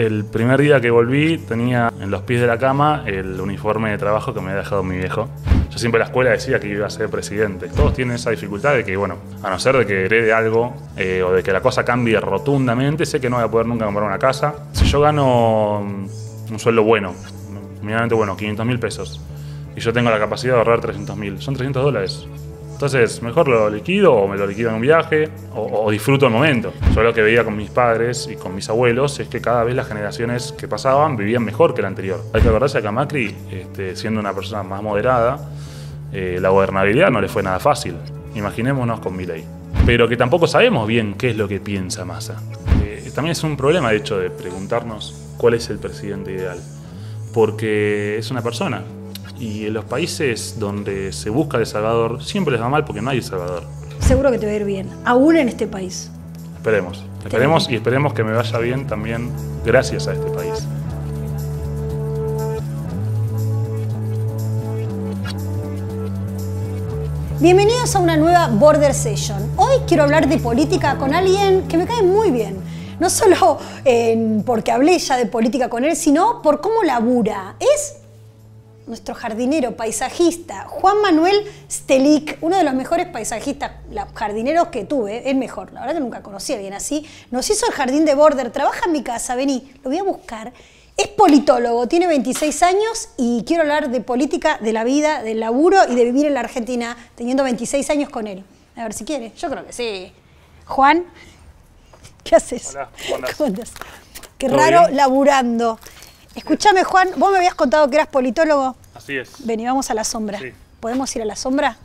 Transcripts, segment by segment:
El primer día que volví tenía en los pies de la cama el uniforme de trabajo que me había dejado mi viejo. Yo siempre en la escuela decía que iba a ser presidente. Todos tienen esa dificultad de que, bueno, a no ser de que herede algo eh, o de que la cosa cambie rotundamente, sé que no voy a poder nunca comprar una casa. Si yo gano mm, un sueldo bueno, medianamente bueno, 500 mil pesos, y yo tengo la capacidad de ahorrar 300 mil, son 300 dólares. Entonces, mejor lo liquido o me lo liquido en un viaje o, disfruto el momento. Yo lo que veía con mis padres y con mis abuelos es que cada vez las generaciones que pasaban vivían mejor que la anterior. Hay que acordarse que a Macri, este, siendo una persona más moderada, eh, la gobernabilidad no le fue nada fácil. Imaginémonos con Milei. Pero que tampoco sabemos bien qué es lo que piensa Massa. Eh, también es un problema, de hecho, de preguntarnos cuál es el presidente ideal. Porque es una persona, y en los países donde se busca el Salvador, siempre les va mal porque no hay el Salvador. Seguro que te va a ir bien, aún en este país. Esperemos, esperemos y esperemos que me vaya bien también gracias a este país. Bienvenidos a una nueva Border Session. Hoy quiero hablar de política con alguien que me cae muy bien. No solo eh, porque hablé ya de política con él, sino por cómo labura. Es nuestro jardinero, paisajista, Juan Manuel Stelic, uno de los mejores paisajistas, jardineros que tuve, es mejor, la verdad que nunca conocí a alguien así, nos hizo el jardín de border, trabaja en mi casa, vení, lo voy a buscar. Es politólogo, tiene 26 años y quiero hablar de política, de la vida, del laburo y de vivir en la Argentina, teniendo 26 años con él. A ver si quiere, yo creo que sí. Juan, ¿qué haces? Hola, Qué raro laburando. Escúchame, Juan, vos me habías contado que eras politólogo. Así es. Vení, vamos a la sombra. ¿Podemos ir a la sombra?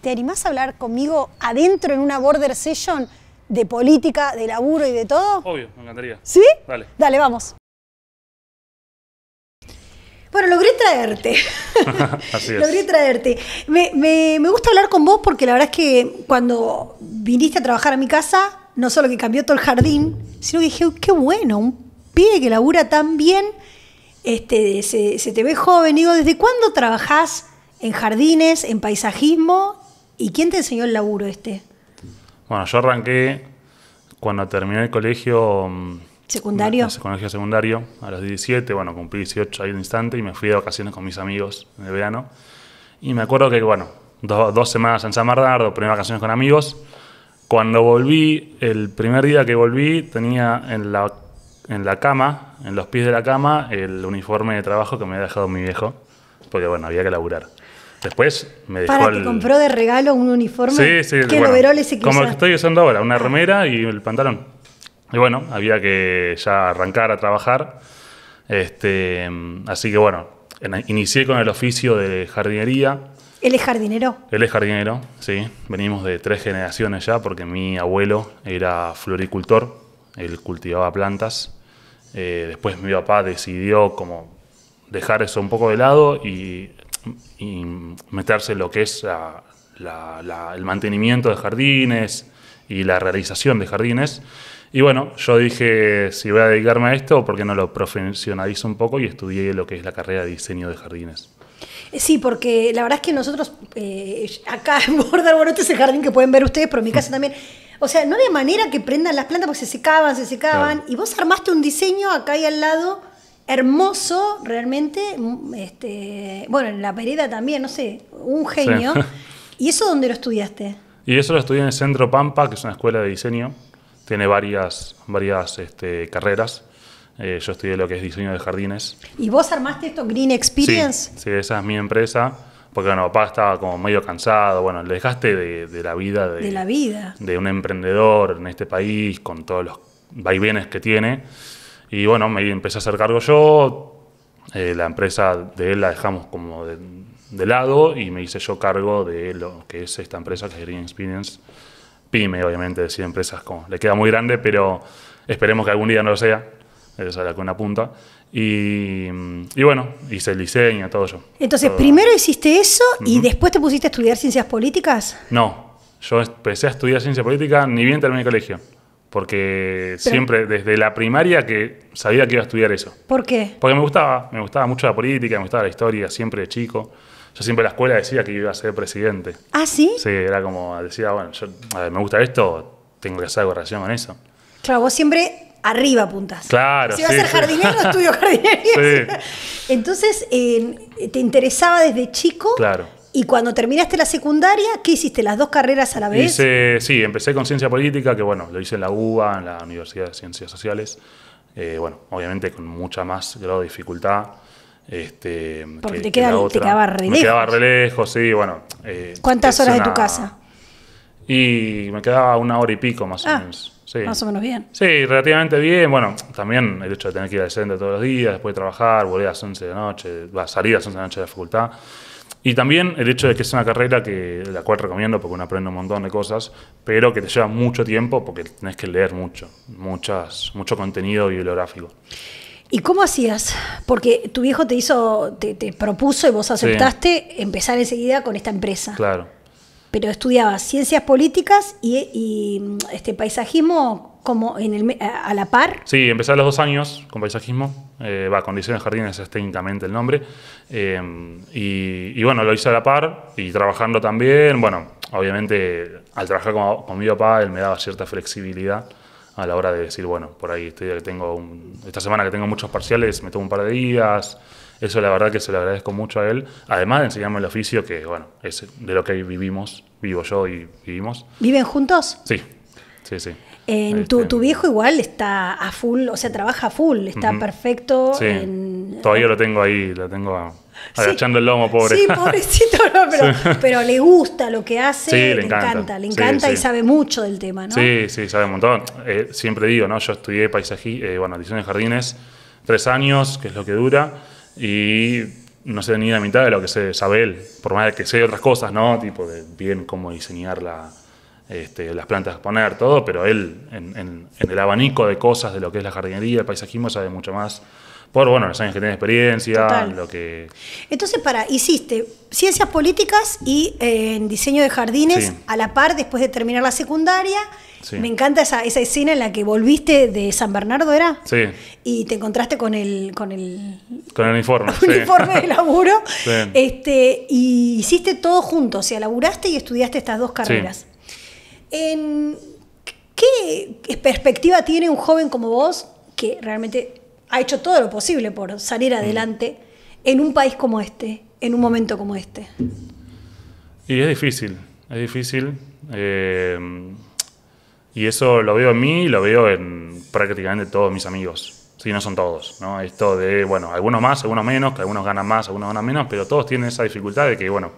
¿Te animás a hablar conmigo adentro en una border session de política, de laburo y de todo? Obvio, me encantaría. ¿Sí? Dale. Dale, vamos. Bueno, logré traerte. Así es. Logré traerte. Me, gusta hablar con vos porque la verdad es que cuando viniste a trabajar a mi casa, no solo que cambió todo el jardín, sino que dije, qué bueno, un pide que labura tan bien, este, se, te ve joven. Digo, ¿desde cuándo trabajás en jardines, en paisajismo? ¿Y quién te enseñó el laburo este? Bueno, yo arranqué cuando terminé el colegio. Mm, ¿Secundario? secundario, a los 17, bueno, cumplí 18 ahí un instante y me fui de vacaciones con mis amigos de verano. Y me acuerdo que, bueno, dos semanas en San Bernardo, primera vacaciones con amigos. Cuando volví, el primer día que volví, tenía en la en la cama, en los pies de la cama, el uniforme de trabajo que me había dejado mi viejo, porque bueno, había que laburar. Después me dejó Para, ¿te compró de regalo un uniforme? Sí, sí. ¿Qué Como que estoy usando ahora, una remera y el pantalón. Y bueno, había que ya arrancar a trabajar. Este, así que bueno, inicié con el oficio de jardinería. ¿Él es jardinero? Él es jardinero, sí. Venimos de tres generaciones ya, porque mi abuelo era floricultor, él cultivaba plantas. Eh, después mi papá decidió como dejar eso un poco de lado y, meterse en lo que es el mantenimiento de jardines y la realización de jardines. Y bueno, yo dije, si voy a dedicarme a esto, ¿por qué no lo profesionalizo un poco y estudié lo que es la carrera de diseño de jardines? Eh, sí, porque la verdad es que nosotros, eh, acá en Borda es el jardín que pueden ver ustedes, pero en mi casa también o sea, no había manera que prendan las plantas porque se secaban, se secaban. Y vos armaste un diseño acá y al lado, hermoso, realmente. Mm, este, bueno, en la pereda también, no sé, un genio. ¿Y eso dónde lo estudiaste? Y eso lo estudié en el Centro Pampa, que es una escuela de diseño. Tiene varias, varias este, carreras. Eh, yo estudié lo que es diseño de jardines. ¿Y vos armaste esto, Green Experience? sí esa es mi empresa porque bueno, papá estaba como medio cansado, bueno, le dejaste de, la vida de, la vida de un emprendedor en este país, con todos los vaivenes que tiene. Y bueno, me empecé a hacer cargo yo, eh, la empresa de él la dejamos como de, lado y me hice yo cargo de lo que es esta empresa, que es Green Experience. Pyme, obviamente, decir empresas como, le queda muy grande, pero esperemos que algún día no lo sea, esa es la que una punta. Y, y, bueno, hice el diseño, todo eso. Entonces, primero hiciste eso y después te pusiste a estudiar ciencias políticas. No, yo empecé a estudiar ciencias políticas, ni bien terminé el colegio. Porque siempre, desde la primaria, que sabía que iba a estudiar eso. ¿Por qué? Porque me gustaba, me gustaba mucho la política, me gustaba la historia, siempre de chico. Yo siempre en la escuela decía que iba a ser presidente. ¿Ah, sí? Sí, era como, decía, bueno, me gusta esto, tengo que hacer algo relación con eso. Claro, vos siempre arriba puntas. Claro. Si vas a ser jardinero, estudio jardinería. Entonces, eh, te interesaba desde chico. Claro. Y cuando terminaste la secundaria, ¿qué hiciste? ¿Las dos carreras a la vez? sí, empecé con ciencia política, que bueno, lo hice en la UBA, en la Universidad de Ciencias Sociales. Eh, bueno, obviamente con mucha más grado de dificultad. Este, Porque te, quedaba re lejos. Me quedaba re sí, bueno. Eh, ¿Cuántas horas de tu casa? Y me quedaba una hora y pico más o ah. menos. Más o menos bien. Sí, relativamente bien. Bueno, también el hecho de tener que ir al centro todos los días, después de trabajar, volver a las 11 de la noche, va, salir a las 11 de la noche de la facultad. Y también el hecho de que es una carrera que la cual recomiendo porque uno aprende un montón de cosas, pero que te lleva mucho tiempo porque tenés que leer mucho, muchas, mucho contenido bibliográfico. ¿Y cómo hacías? Porque tu viejo te hizo, te, propuso y vos aceptaste empezar enseguida con esta empresa. Claro pero estudiaba ciencias políticas y, mm, este paisajismo como en el, a la par. Sí, empecé a los dos años con paisajismo, eh, va, condiciones jardines es técnicamente el nombre, eh, y, bueno, lo hice a la par y trabajando también, bueno, obviamente al trabajar con, mi papá él me daba cierta flexibilidad a la hora de decir, bueno, por ahí estoy, tengo esta semana que tengo muchos parciales, me tomo un par de días, eso la verdad que se lo agradezco mucho a él, además de enseñarme el oficio, que bueno, es de lo que vivimos, vivo yo y vivimos. ¿Viven juntos? Sí, sí, sí. Este, tu, tu, viejo igual está a full, o sea, trabaja a full, está perfecto. Sí. Todavía lo tengo ahí, lo tengo agachando el lomo, pobre. Sí, pobrecito, pero, pero, le gusta lo que hace, le, le, encanta. le encanta y sabe mucho del tema, ¿no? Sí, sí, sabe un montón. Eh, siempre digo, ¿no? Yo estudié paisajismo, eh, bueno, diseño de jardines, tres años, que es lo que dura y no sé ni la mitad de lo que sabe él, por más que sé otras cosas, ¿no? Tipo de bien cómo diseñar este, las plantas poner, todo, pero él en, el abanico de cosas de lo que es la jardinería, el paisajismo, sabe mucho más por bueno, los años que experiencia, lo que. Entonces, para, hiciste ciencias políticas y eh, diseño de jardines a la par después de terminar la secundaria. Me encanta esa, escena en la que volviste de San Bernardo, ¿era? Sí. Y te encontraste con el. Con el, con el uniforme. uniforme de laburo. Este, y hiciste todo junto, o sea, laburaste y estudiaste estas dos carreras. ¿Qué perspectiva tiene un joven como vos que realmente ha hecho todo lo posible por salir mm. adelante en un país como este, en un momento como este. Y es difícil, es difícil. Eh, y eso lo veo en mí y lo veo en prácticamente todos mis amigos. Si no son todos, ¿no? Esto de, bueno, algunos más, algunos menos, que algunos ganan más, algunos ganan menos, pero todos tienen esa dificultad de que, bueno,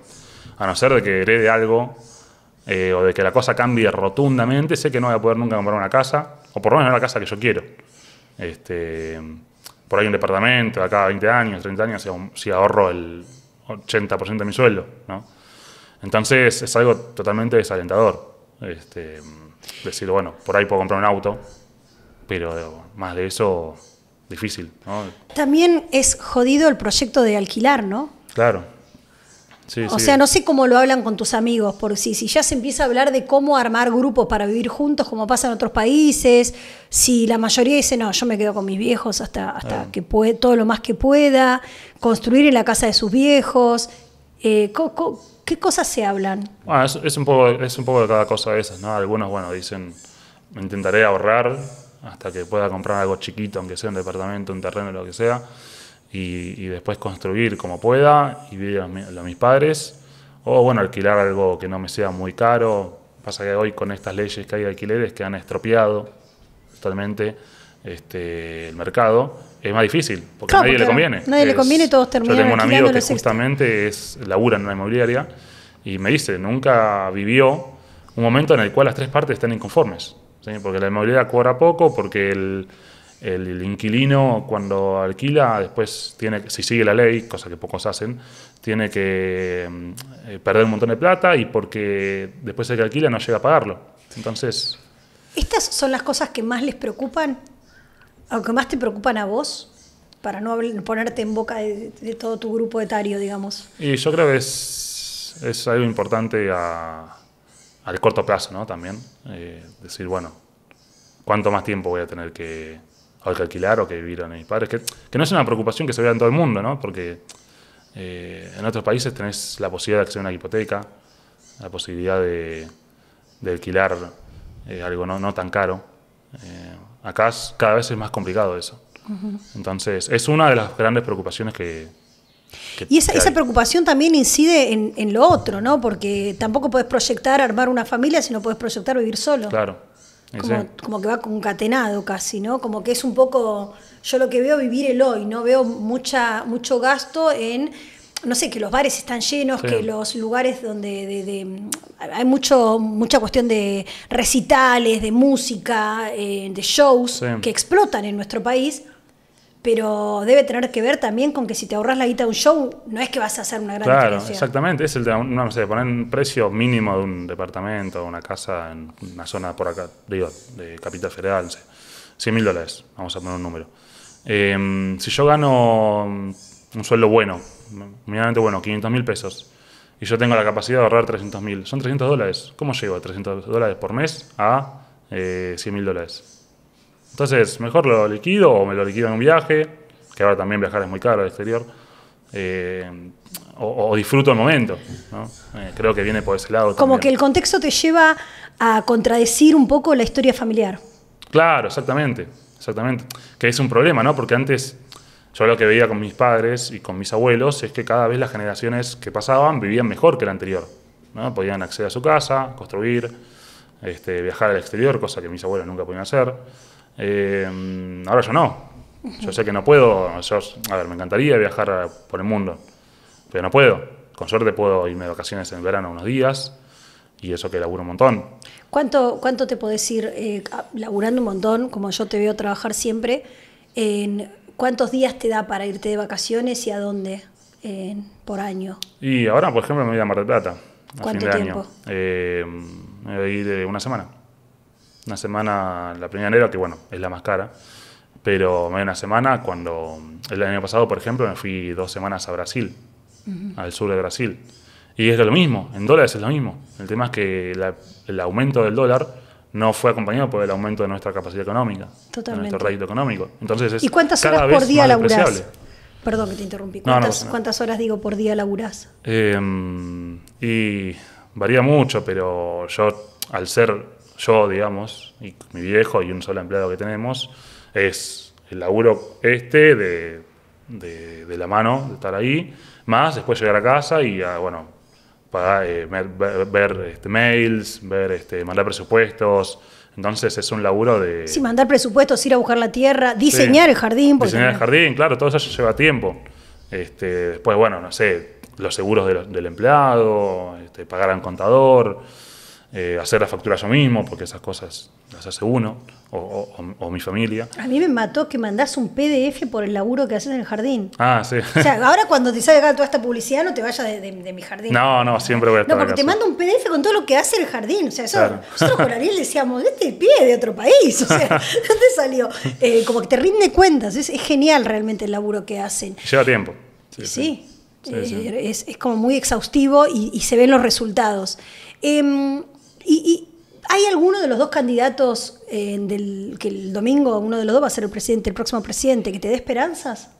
a no ser de que herede algo eh, o de que la cosa cambie rotundamente, sé que no voy a poder nunca comprar una casa, o por lo menos no la casa que yo quiero. Este, por ahí un departamento, acá 20 años, 30 años, si ahorro el 80% de mi sueldo, Entonces es algo totalmente desalentador. Este, decir, bueno, por ahí puedo comprar un auto, pero más de eso, difícil. También es jodido el proyecto de alquilar, ¿no? Claro o sea, no sé cómo lo hablan con tus amigos, por si, si ya se empieza a hablar de cómo armar grupos para vivir juntos, como pasa en otros países, si la mayoría dice, no, yo me quedo con mis viejos hasta, hasta que puede, todo lo más que pueda, construir en la casa de sus viejos, eh, ¿qué cosas se hablan? Bueno, ah, es, un poco, es un poco de cada cosa de esas, ¿no? Algunos, bueno, dicen, intentaré ahorrar hasta que pueda comprar algo chiquito, aunque sea un departamento, un terreno, lo que sea y, después construir como pueda y vivir a, mis padres. O bueno, alquilar algo que no me sea muy caro. Pasa que hoy con estas leyes que hay de alquileres que han estropeado totalmente este, el mercado, es más difícil, porque a nadie le conviene. Nadie le conviene y todos terminan. Yo tengo un amigo que justamente es, labura en una inmobiliaria y me dice, nunca vivió un momento en el cual las tres partes estén inconformes. Porque la inmobiliaria cobra poco, porque el, el, inquilino cuando alquila, después tiene, si sigue la ley, cosa que pocos hacen, tiene que mm, eh, perder un montón de plata y porque después de que alquila no llega a pagarlo. Entonces... ¿Estas son las cosas que más les preocupan? ¿O que más te preocupan a vos? Para no ponerte en boca de, todo tu grupo etario, digamos. Y yo creo que es, algo importante a, al corto plazo, ¿no? También. Eh, decir, bueno, ¿cuánto más tiempo voy a tener que o que alquilar o que viviron mis padres, que, que, no es una preocupación que se vea en todo el mundo, ¿no? Porque eh, en otros países tenés la posibilidad de acceder a una hipoteca, la posibilidad de, alquilar eh, algo no, tan caro. Eh, acá cada vez es más complicado eso. Entonces, es una de las grandes preocupaciones que, y esa, preocupación también incide en, lo otro, ¿no? Porque tampoco puedes proyectar armar una familia si no puedes proyectar vivir solo. Claro, como, que va concatenado casi, ¿no? Como que es un poco, yo lo que veo vivir el hoy, ¿no? Veo mucha, mucho gasto en, no sé, que los bares están llenos, que los lugares donde hay mucho, mucha cuestión de recitales, de música, eh, de shows que explotan en nuestro país pero debe tener que ver también con que si te ahorras la guita de un show, no es que vas a hacer una gran Claro, exactamente. Es el de, no poner un precio mínimo de un departamento, una casa en una zona por acá, digo, de Capital Federal, no 100 mil dólares, vamos a poner un número. Em, si yo gano un sueldo bueno, medianamente bueno, 500 mil pesos, y yo tengo la capacidad de ahorrar 300 mil, son 300 dólares. ¿Cómo llego a 300 dólares por mes a 100 eh, mil dólares? Entonces, mejor lo liquido o me lo liquido en un viaje, que ahora también viajar es muy caro al exterior, eh, o, disfruto el momento. Eh, creo que viene por ese lado. Como que el contexto te lleva a contradecir un poco la historia familiar. Claro, exactamente, exactamente. Que es un problema, ¿no? Porque antes yo lo que veía con mis padres y con mis abuelos es que cada vez las generaciones que pasaban vivían mejor que la anterior. ¿no? Podían acceder a su casa, construir, este, viajar al exterior, cosa que mis abuelos nunca podían hacer. Eh, ahora yo no. Yo sé que no puedo. a ver, me encantaría viajar por el mundo, pero no puedo. Con suerte puedo irme de vacaciones en verano unos días y eso que laburo un montón. ¿Cuánto, cuánto te podés ir eh, laburando un montón, como yo te veo trabajar siempre? En, ¿Cuántos días te da para irte de vacaciones y a dónde por año? Y ahora, por ejemplo, me voy a Mar del Plata. ¿Cuánto tiempo? Eh, me voy a una semana. Una semana, la primera enero, que bueno, es la más cara, pero me una semana cuando, el año pasado, por ejemplo, me fui dos semanas a Brasil, al sur de Brasil. Y es lo mismo, en dólares es lo mismo. El tema es que el aumento del dólar no fue acompañado por el aumento de nuestra capacidad económica, Totalmente. nuestro rédito económico. Entonces es ¿Y cuántas horas por día laburás? Perdón que te interrumpí. ¿Cuántas, horas digo por día laburás? Eh, y varía mucho, pero yo al ser yo, digamos, y mi viejo y un solo empleado que tenemos, es el laburo este de, la mano, de estar ahí, más después llegar a casa y, ah, bueno, para, eh, ver, este, mails, ver, este, mandar presupuestos, entonces es un laburo de... Sí, mandar presupuestos, ir a buscar la tierra, diseñar el jardín. Diseñar el jardín, claro, todo eso lleva tiempo. Este, después, bueno, no sé, los seguros del empleado, este, pagar al contador. Eh, hacer la factura yo mismo, porque esas cosas las hace uno, o, mi familia. A mí me mató que mandas un PDF por el laburo que haces en el jardín. Ah, sí. O sea, ahora cuando te salga toda esta publicidad no te vayas de, mi jardín. No, no, siempre voy a estar No, porque te mando un PDF con todo lo que hace el jardín. O sea, eso, nosotros con Ariel decíamos, este pie de otro país. O sea, ¿dónde salió? Eh, como que te rinde cuentas. Es, genial realmente el laburo que hacen. Lleva tiempo. sí. Es, como muy exhaustivo y, se ven los resultados. Eh, y, hay alguno de los dos candidatos eh, del, que el domingo uno de los dos va a ser el presidente, el próximo presidente, que te dé esperanzas.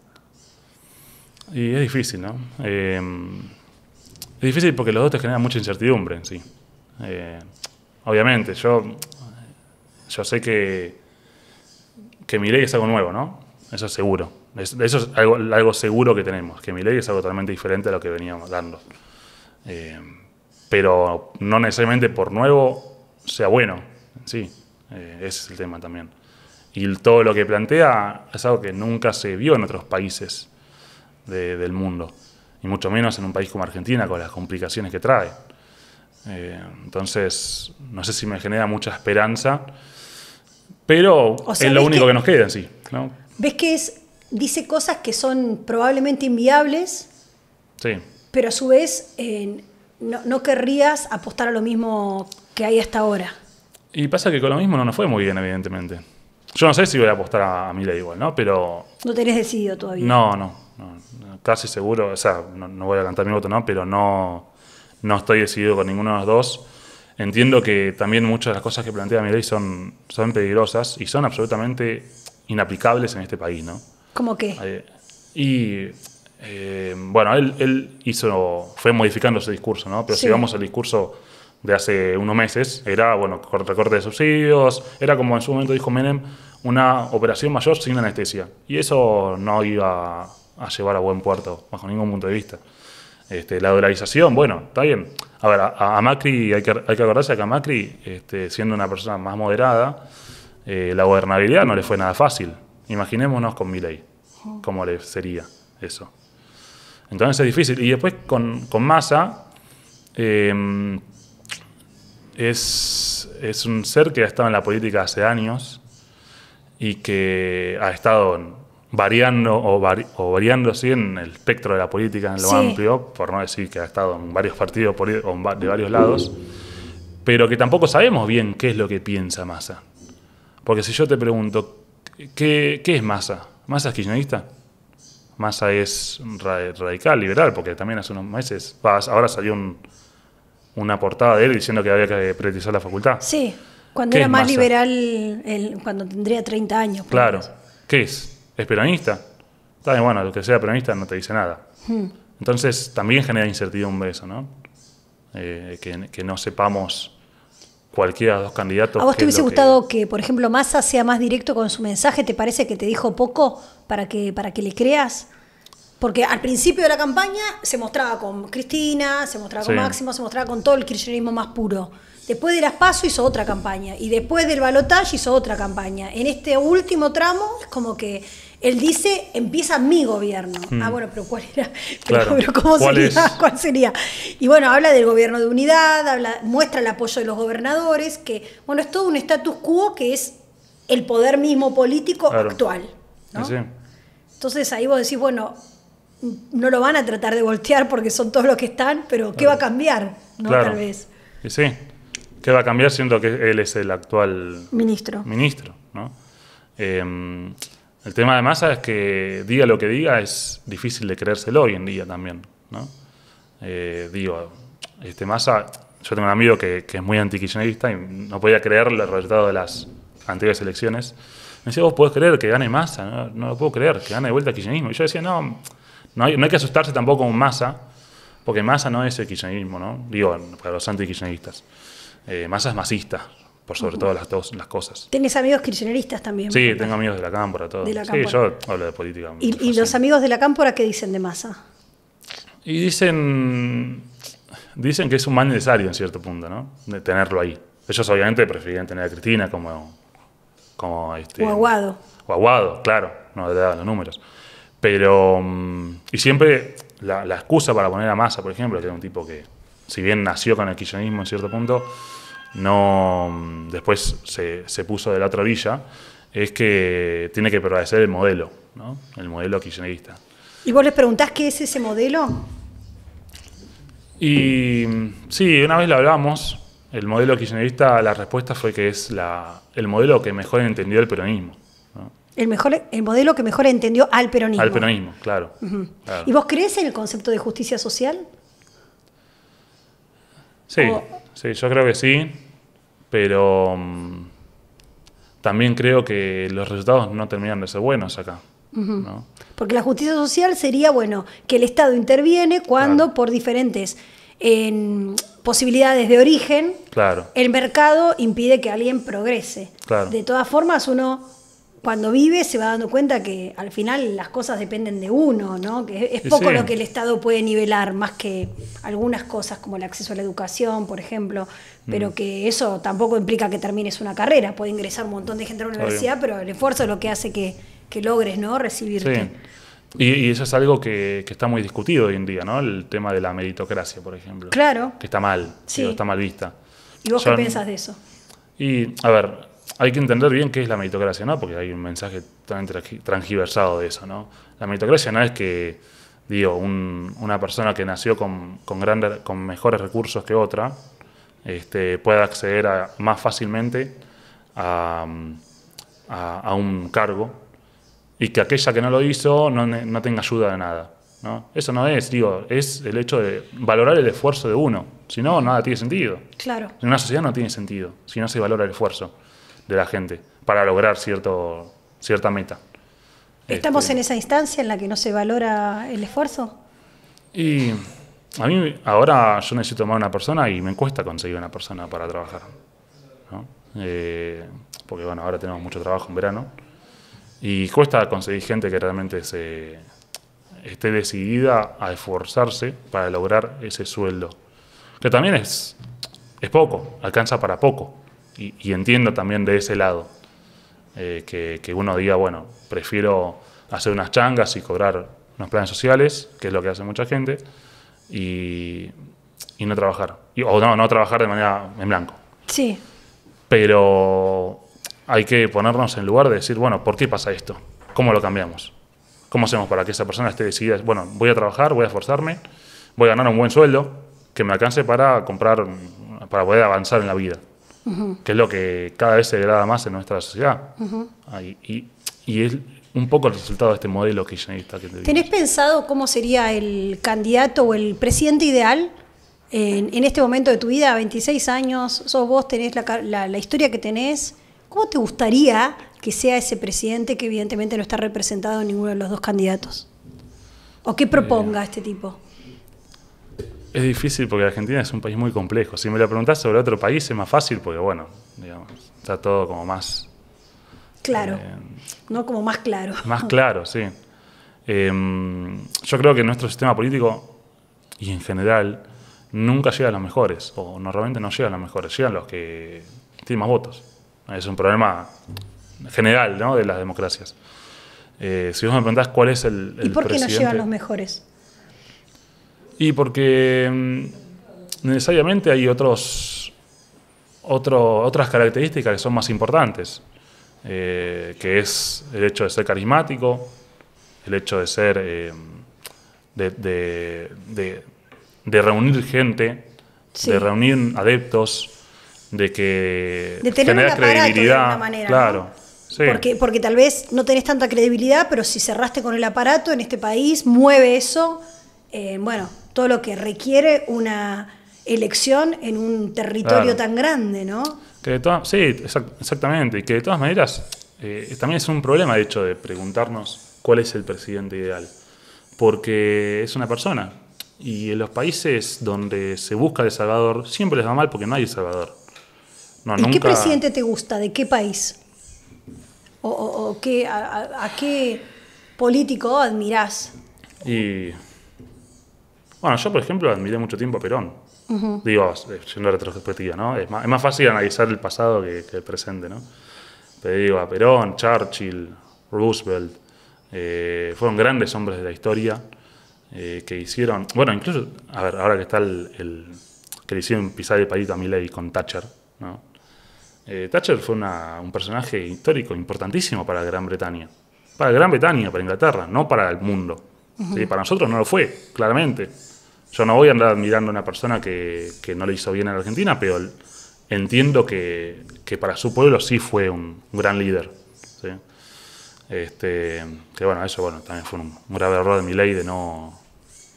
Y es difícil, ¿no? Eh, es difícil porque los dos te generan mucha incertidumbre en sí. Eh, obviamente, yo, yo sé que, que mi ley es algo nuevo, ¿no? Eso es seguro. Eso es algo, seguro que tenemos, que mi ley es algo totalmente diferente a lo que veníamos dando pero no necesariamente por nuevo sea bueno. Sí, eh, ese es el tema también. Y todo lo que plantea es algo que nunca se vio en otros países del mundo, y mucho menos en un país como Argentina, con las complicaciones que trae. Eh, entonces, no sé si me genera mucha esperanza, pero es lo único que, nos queda sí. ¿Ves que es, dice cosas que son probablemente inviables? Sí. Pero a su vez, no, querrías apostar a lo mismo que hay hasta ahora. Y pasa que con lo mismo no nos fue muy bien, evidentemente. Yo no sé si voy a apostar a, Miley ley igual, ¿no? Pero... No tenés decidido todavía. No, no. casi seguro, o sea, no, voy a cantar mi voto, ¿no? Pero no, no estoy decidido con ninguno de los dos. Entiendo que también muchas de las cosas que plantea Miley son, son peligrosas y son absolutamente inaplicables en este país, ¿no? ¿Cómo qué? Eh, y eh, bueno, él, él, hizo, fue modificando su discurso, ¿no? Pero si vamos al discurso de hace unos meses, era, bueno, recorte de subsidios, era como en su momento dijo Menem, una operación mayor sin anestesia. Y eso no iba a llevar a buen puerto, bajo ningún punto de vista. Este, la dolarización, bueno, está bien. A ver, a, Macri, hay que, hay que, acordarse que a Macri, este, siendo una persona más moderada, eh, la gobernabilidad no le fue nada fácil. Imaginémonos con Milei, cómo le sería eso. Entonces es difícil. Y después con, con masa eh, es, es, un ser que ha estado en la política hace años y que ha estado variando o, variando en el espectro de la política en lo amplio, por no decir que ha estado en varios partidos de varios lados, pero que tampoco sabemos bien qué es lo que piensa Massa. Porque si yo te pregunto, ¿qué, qué es Massa? ¿Massa es kirchnerista? Massa es radical, liberal, porque también hace unos meses, ahora salió una portada de él diciendo que había que privatizar la facultad. Sí, cuando era más liberal, cuando tendría 30 años. Claro. ¿Qué es? ¿Es peronista? Está bueno, lo que sea peronista no te dice nada. Hmm. Entonces también genera incertidumbre eso, ¿no? Eh, que no sepamos cualquiera de los candidatos. ¿A vos te hubiese gustado que... por ejemplo, Massa sea más directo con su mensaje? ¿Te parece que te dijo poco para que, para que le creas? Porque al principio de la campaña se mostraba con Cristina, se mostraba con Máximo, se mostraba con todo el kirchnerismo más puro. Después de las PASO hizo otra campaña y después del balotaje hizo otra campaña. En este último tramo es como que él dice, empieza mi gobierno. Mm. Ah, bueno, pero ¿cuál era? ¿cómo ¿Cuál sería? ¿Cuál sería? Y bueno, habla del gobierno de unidad, muestra el apoyo de los gobernadores, que, bueno, es todo un status quo que es el poder mismo político actual. ¿no? Entonces ahí vos decís, bueno, no lo van a tratar de voltear porque son todos los que están, pero ¿qué va a cambiar? ¿no? Tal vez. sí, ¿qué va a cambiar siendo que él es el actual ministro? Ministro, ¿no? Em, el tema de masa es que diga lo que diga es difícil de creérselo hoy en día también, ¿no? Eh, digo, este masa, yo tengo un amigo que, es muy antikirchnerista y no podía creer el resultado de las antiguas elecciones. Me decía, vos podés creer que gane masa, no, lo puedo creer, que gane de vuelta el kirchnerismo. Y yo decía, no, no hay, que asustarse tampoco con masa, porque masa no es el kirchnerismo, ¿no? Digo, para los anti Eh, masa es masista, por sobre todo las, las cosas. ¿Tienes amigos kirchneristas también? Sí, tengo amigos de la cámpora, todo. Sí, yo hablo de política. ¿Y, los amigos de la cámpora qué dicen de masa? Y dicen, dicen que es un mal necesario en cierto punto, ¿no? De tenerlo ahí. Ellos obviamente preferían tener a Cristina como... como este, o aguado. O aguado, claro. No le daban los números. Pero... Mm, y siempre la, excusa para poner a Massa, por ejemplo, que era un tipo que, si bien nació con el kirchnerismo en cierto punto, no después se, puso de la otra villa, es que tiene que prevalecer el modelo, ¿no? el modelo kirchnerista. ¿Y vos les preguntás qué es ese modelo? Y sí, una vez lo hablamos, el modelo kirchnerista, la respuesta fue que es el modelo que mejor entendió el peronismo. El, mejor, el modelo que mejor entendió al peronismo. Al peronismo, claro. ¿Y vos crees en el concepto de justicia social? Sí, sí, yo creo que sí, pero mm, también creo que los resultados no terminan de ser buenos acá. Porque la justicia social sería, bueno, que el Estado interviene cuando por diferentes posibilidades de origen, el mercado impide que alguien progrese. De todas formas, uno cuando vive se va dando cuenta que al final las cosas dependen de uno, ¿no? Que es, poco lo que el Estado puede nivelar, más que algunas cosas como el acceso a la educación, por ejemplo, pero mm. que eso tampoco implica que termines una carrera, puede ingresar un montón de gente a la universidad, pero el esfuerzo es lo que hace que, logres, ¿no? Recibirte. Sí. Y, eso es algo que, está muy discutido hoy en día, ¿no? El tema de la meritocracia, por ejemplo. Claro. Que está mal, sí. está mal vista. ¿Y vos qué pensás de eso? Y, a ver, hay que entender bien qué es la meritocracia, ¿no? Porque hay un mensaje totalmente transgiversado de eso, ¿no? La meritocracia no es que, digo, una persona que nació con, con mejores recursos que otra este, pueda acceder a, más fácilmente a, un cargo y que aquella que no lo hizo no, tenga ayuda de nada. ¿no? Eso no es, digo, es el hecho de valorar el esfuerzo de uno. Si no, nada tiene sentido. Claro. En una sociedad no tiene sentido si no se valora el esfuerzo de la gente para lograr cierto, cierta meta. ¿Estamos este, en esa instancia en la que no se valora el esfuerzo? Y a mí ahora yo necesito tomar una persona y me cuesta conseguir una persona para trabajar. Eh, porque bueno, ahora tenemos mucho trabajo en verano. Y cuesta conseguir gente que realmente se, esté decidida a esforzarse para lograr ese sueldo. Que también es, es poco, alcanza para poco y, entiendo también de ese lado, eh, que, uno diga, bueno, prefiero hacer unas changas y cobrar unos planes sociales, que es lo que hace mucha gente, y, no trabajar. o no, no trabajar de manera en blanco. Sí. Pero hay que ponernos en lugar de decir, bueno, ¿por qué pasa esto? ¿Cómo lo cambiamos? ¿Cómo hacemos para que esa persona esté decidida? Bueno, voy a trabajar, voy a esforzarme, voy a ganar un buen sueldo que me alcance para comprar, para poder avanzar en la vida que es lo que cada vez se degrada más en nuestra sociedad. y, es un poco el resultado de este modelo kirchnerista que te digo. ¿Tenés pensado cómo sería el candidato o el presidente ideal en, este momento de tu vida, 26 años, sos vos, tenés la, historia que tenés? ¿Cómo te gustaría que sea ese presidente que evidentemente no está representado en ninguno de los dos candidatos? ¿O qué proponga eh, este tipo? es difícil porque Argentina es un país muy complejo. Si me lo preguntás sobre otro país es más fácil porque, bueno, digamos, está todo como más... Claro, eh, no como más claro. Más claro, sí. Em, yo creo que nuestro sistema político y en general nunca llega a los mejores, o normalmente no llega a los mejores, llegan los que tienen más votos. Es un problema general ¿no? de las democracias. Eh, si vos me preguntás cuál es el... ¿Y por qué no llegan los mejores? y porque mm, necesariamente hay otros, otras características que son más importantes, eh, que es el hecho de ser carismático, el hecho de ser, eh, de, reunir gente, de reunir adeptos, de que de tener credibilidad, de manera, claro. Porque, porque tal vez no tenés tanta credibilidad, pero si cerraste con el aparato en este país, mueve eso, eh, bueno, todo lo que requiere una elección en un territorio tan grande, ¿no? sí, exactamente. Y que de todas maneras, eh, también es un problema, de hecho, de preguntarnos cuál es el presidente ideal. Porque es una persona. Y en los países donde se busca el Salvador, siempre les va mal porque no hay Salvador. ¿Y qué presidente te gusta? ¿De qué país? ¿O, o, a, a, qué político admirás? Y bueno, yo, por ejemplo, admiré mucho tiempo a Perón. Digo, siendo retrospectiva, ¿no? Es más, es más, fácil analizar el pasado que, el presente, ¿no? Pero digo, a Perón, Churchill, Roosevelt, eh, fueron grandes hombres de la historia eh, que hicieron. Bueno, incluso, a ver, ahora que está el. que le hicieron pisar el palito a Milley con Thatcher, ¿no? Eh, Thatcher fue un personaje histórico importantísimo para Gran Bretaña. Para Gran Bretaña, para Inglaterra, no para el mundo. Para nosotros no lo fue, claramente yo no voy a andar admirando a una persona que, no le hizo bien a la Argentina, pero entiendo que, para su pueblo sí fue un gran líder. Este, que bueno, eso bueno, también fue un, grave error de mi ley de no,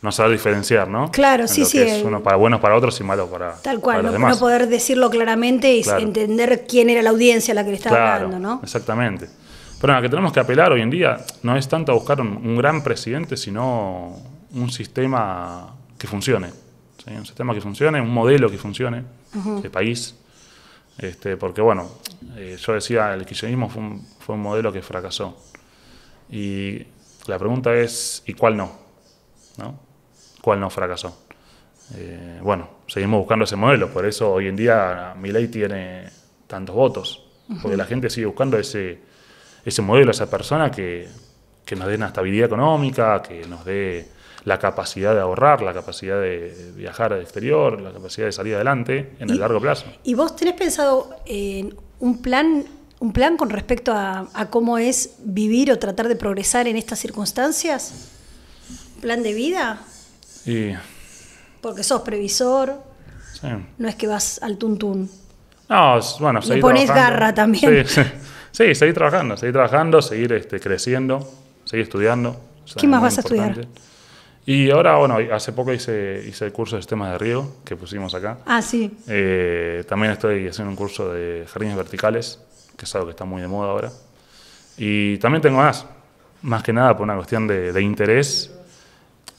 saber diferenciar, ¿no? Claro, sí, sí. Es uno para buenos para otros y malo para Tal cual, para no, poder decirlo claramente y entender quién era la audiencia a la que le estaba hablando, ¿no? Exactamente. Pero a que tenemos que apelar hoy en día no es tanto a buscar un gran presidente, sino un sistema funcione. Un sistema que funcione, un modelo que funcione de país. Este, porque bueno, eh, yo decía, el kirchnerismo fue un, modelo que fracasó. Y la pregunta es, ¿y cuál no? ¿Cuál no fracasó? Eh, bueno, seguimos buscando ese modelo, por eso hoy en día mi ley tiene tantos votos, porque la gente sigue buscando ese, ese modelo, esa persona que, que nos dé una estabilidad económica, que nos dé la capacidad de ahorrar, la capacidad de viajar al exterior, la capacidad de salir adelante en el largo plazo. ¿Y vos tenés pensado en un plan un plan con respecto a, cómo es vivir o tratar de progresar en estas circunstancias? ¿Plan de vida? Porque sos previsor. No es que vas al tuntún. No, bueno, seguir Le pones garra también. Sí, seguir trabajando, seguir trabajando, este, seguir creciendo, seguir estudiando. ¿Qué más vas a estudiar? Y ahora, bueno, hace poco hice, hice el curso de sistemas de riego que pusimos acá. Ah, sí. Eh, también estoy haciendo un curso de jardines verticales, que es algo que está muy de moda ahora. Y también tengo más, más que nada por una cuestión de, interés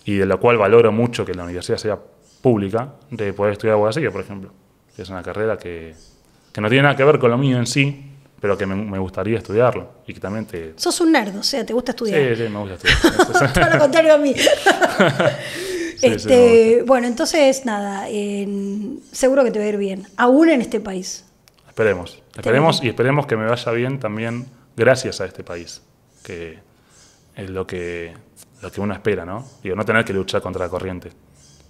y de lo cual valoro mucho que la universidad sea pública, de poder estudiar abogacía, por ejemplo, que es una carrera que, que no tiene nada que ver con lo mío en sí, pero que me, gustaría estudiarlo y que también te... Sos un nerd, o sea, te gusta estudiar. Sí, sí, me gusta estudiar. Todo lo contrario a mí. Este, bueno, entonces nada, seguro que te va a ir bien, aún en este país. Esperemos, esperemos y esperemos que me vaya bien también gracias a este país, que es lo que, lo que uno espera, ¿no? Digo, no tener que luchar contra la corriente,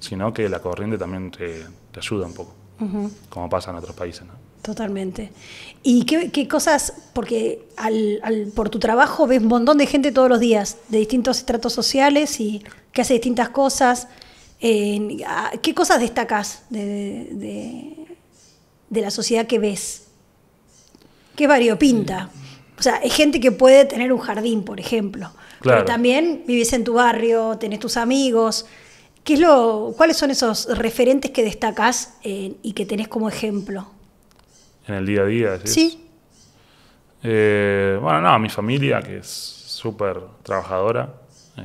sino que la corriente también te, ayuda un poco, como pasa en otros países, ¿no? Totalmente. ¿Y qué, cosas, porque por tu trabajo ves un montón de gente todos los días, de distintos estratos sociales y que hace distintas cosas, ¿qué cosas destacas de, la sociedad que ves? ¿Qué variopinta? O sea, hay gente que puede tener un jardín, por ejemplo, claro. pero también vivís en tu barrio, tenés tus amigos. ¿Qué es lo, ¿Cuáles son esos referentes que destacas eh, y que tenés como ejemplo? en el día a día. Sí. Eh, bueno, no, mi familia, que es súper trabajadora,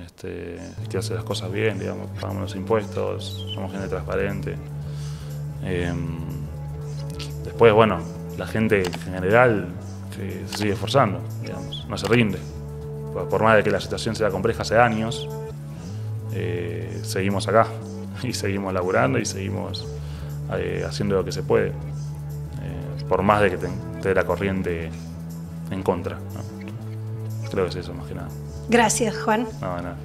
este, que hace las cosas bien, digamos, pagamos los impuestos, somos gente transparente. Em, después, bueno, la gente en general se sigue esforzando, digamos, no se rinde. Por más de que la situación sea compleja hace años, eh, seguimos acá y seguimos laburando y seguimos eh, haciendo lo que se puede por más de que te, la corriente en contra. Creo que es eso, más que nada. Gracias, Juan. No, nada.